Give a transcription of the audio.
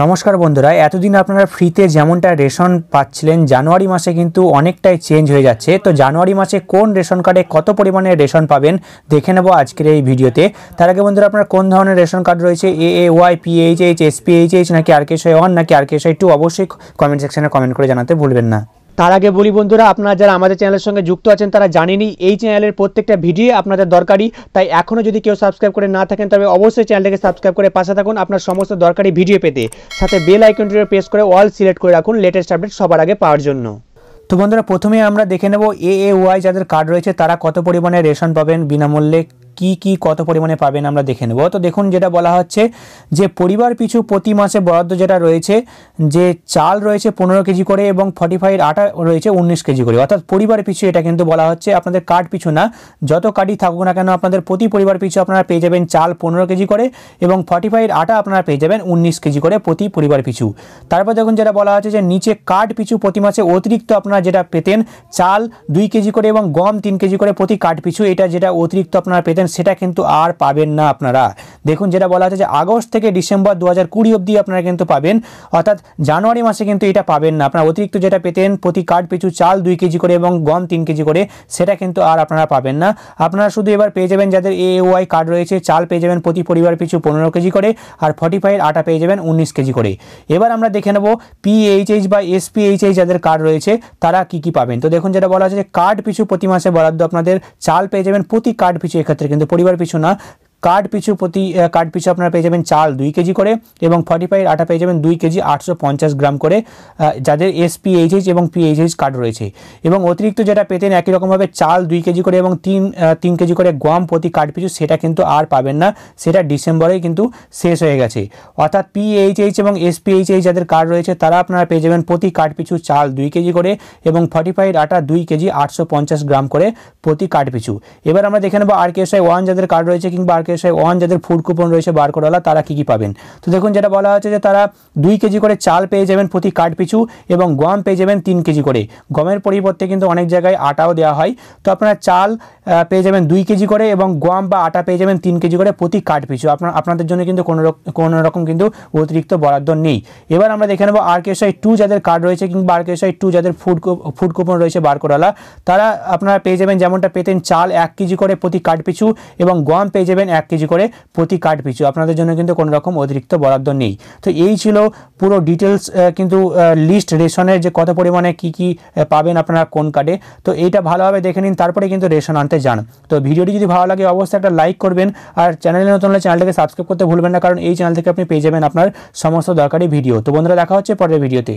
নমস্কার বন্ধুরা এতদিন আপনারা ফ্রিতে যেমনটা রেশন পাচ্ছিলেন জানুয়ারি মাসে কিন্তু অনেকটাই চেঞ্জ হয়ে যাচ্ছে তো জানুয়ারি মাসে কোন রেশন কার্ডে কত পরিমাণে রেশন পাবেন দেখে নেব আজকের এই ভিডিওতে তার আগে বন্ধুরা আপনার কোন ধরনের রেশন কার্ড রয়েছে A A Y PH H S P H H নাকি আর আরকেশয় ওয়ান নাকি সাই টু অবশ্যই কমেন্ট সেকশানে কমেন্ট করে জানাতে ভুলবেন না তার আগে বলি বন্ধুরা আপনারা যারা আমাদের চ্যানেলের সঙ্গে যুক্ত আছেন তারা জানেনি এই চ্যানেলের প্রত্যেকটা ভিডিও আপনাদের দরকারি তাই এখনও যদি কেউ সাবস্ক্রাইব করে না থাকেন তবে অবশ্যই চ্যানেলটাকে সাবস্ক্রাইব করে পাশে থাকুন আপনার সমস্ত দরকারি ভিডিও পেতে সাথে বেল আইকনটিও প্রেস করে অল সিলেক্ট করে রাখুন লেটেস্ট আপডেট সবার আগে পাওয়ার জন্য তো বন্ধুরা প্রথমে আমরা দেখে নেব এ ওয়াই যাদের কার্ড রয়েছে তারা কত পরিমাণে রেশন পাবেন বিনামূল্যে কি কি কত পরিমাণে পাবেন আমরা দেখে নেব তো দেখুন যেটা বলা হচ্ছে যে পরিবার পিছু প্রতি মাসে বরাদ্দ যেটা রয়েছে যে চাল রয়েছে পনেরো কেজি করে এবং ফর্টিফাইড আটা রয়েছে উনিশ কেজি করে অর্থাৎ পরিবার পিছু এটা কিন্তু বলা হচ্ছে আপনাদের কাঠ পিছু না যত কাঠই থাকুক না কেন আপনাদের প্রতি পরিবার পিছু আপনারা পেয়ে যাবেন চাল পনেরো কেজি করে এবং ফর্টিফাইড আটা আপনারা পেয়ে যাবেন উনিশ কেজি করে প্রতি পরিবার পিছু তারপর দেখুন যেটা বলা হচ্ছে যে নিচে কাঠ পিছু প্রতি মাসে অতিরিক্ত আপনারা যেটা পেতেন চাল দুই কেজি করে এবং গম তিন কেজি করে প্রতি কাঠ পিছু এটা যেটা অতিরিক্ত আপনারা পেতেন সেটা কিন্তু আর পাবেন না আপনারা দেখুন যেটা বলা হচ্ছে যে আগস্ট থেকে ডিসেম্বর দু হাজার কুড়ি অব্দি আপনারা কিন্তু পাবেন অর্থাৎ জানুয়ারি মাসে কিন্তু এটা পাবেন না আপনারা অতিরিক্ত যেটা পেতেন প্রতি কার্ড পিছু চাল দুই কেজি করে এবং গম তিন কেজি করে সেটা কিন্তু আর আপনারা পাবেন না আপনারা শুধু এবার পেয়ে যাবেন যাদের এ ওয়াই কার্ড রয়েছে চাল পেয়ে যাবেন প্রতি পরিবার পিছু পনেরো কেজি করে আর ফাইভ আটা পেয়ে যাবেন উনিশ কেজি করে এবার আমরা দেখে নেব পিএইচএইচ বা এসপিএইচএইচ যাদের কার্ড রয়েছে তারা কি কি পাবেন তো দেখুন যেটা বলা হচ্ছে যে কার্ড পিছু প্রতি মাসে বরাদ্দ আপনাদের চাল পেয়ে যাবেন প্রতি কার্ড পিছু এক্ষেত্রে কিন্তু পরিবার পিছু না কাঠ পিছু প্রতি কার্ড পিছু আপনারা পেয়ে যাবেন চাল দুই কেজি করে এবং ফর্টি ফাইভ আটা পেয়ে যাবেন দুই কেজি আটশো গ্রাম করে যাদের এসপিএইচএইচ এবং পিএইচএইচ কার্ড রয়েছে এবং অতিরিক্ত যেটা পেতেন একই রকমভাবে চাল দুই কেজি করে এবং তিন তিন কেজি করে গম প্রতি কার্ড পিছু সেটা কিন্তু আর পাবেন না সেটা ডিসেম্বরেই কিন্তু শেষ হয়ে গেছে অর্থাৎ পিএইচএইচ এবং এসপিএইচএইচ যাদের কার্ড রয়েছে তারা আপনারা পেয়ে যাবেন প্রতি কার্ড পিছু চাল দুই কেজি করে এবং ফর্টি ফাইভ আটা দুই কেজি আটশো গ্রাম করে প্রতি কার্ড পিছু এবার আমরা দেখে নেবো আর কে ওয়ান যাদের কার্ড রয়েছে কিংবা আর সেই ওয়ান যাদের ফুড কুপন রয়েছে বার করালা তারা কী কী পাবেন তো দেখুন যেটা বলা হচ্ছে যে তারা দুই কেজি করে চাল পেয়ে যাবেন প্রতি কাঠ পিছু এবং গম পেয়ে যাবেন তিন কেজি করে গমের পরিবর্তে কিন্তু অনেক জায়গায় আটাও দেওয়া হয় তো আপনারা চাল পেয়ে যাবেন দুই কেজি করে এবং গম বা আটা পেয়ে যাবেন তিন কেজি করে প্রতি কাঠ পিছু আপনার আপনাদের জন্য কিন্তু কোনো কোনো রকম কিন্তু অতিরিক্ত বরাদ্দ নেই এবার আমরা দেখে নেবো আর কেএসআই টু যাদের কার্ড রয়েছে কিংবা আর কেএসআই টু যাদের ফুড ফুড কুপন রয়েছে বার করালা তারা আপনারা পেয়ে যাবেন যেমনটা পেতেন চাল এক কেজি করে প্রতি কাঠ পিছু এবং গম পেয়ে যাবেন এক কেজি করে প্রতি কাঠ পিছু আপনাদের জন্য কিন্তু কোনো রকম অতিরিক্ত বরাদ্দ নেই তো এই ছিল পুরো ডিটেলস কিন্তু লিস্ট রেশনের যে কত পরিমাণে কি কি পাবেন আপনারা কোন কার্ডে তো এইটা ভালোভাবে দেখে নিন তারপরে কিন্তু রেশন আনতে যান তো ভিডিওটি যদি ভালো লাগে অবশ্যই একটা লাইক করবেন আর চ্যানেলে নতুন হলে চ্যানেলটাকে সাবস্ক্রাইব করতে ভুলবেন না কারণ এই চ্যানেল থেকে আপনি পেয়ে যাবেন আপনার সমস্ত দরকারি ভিডিও তো বন্ধুরা দেখা হচ্ছে পরের ভিডিওতে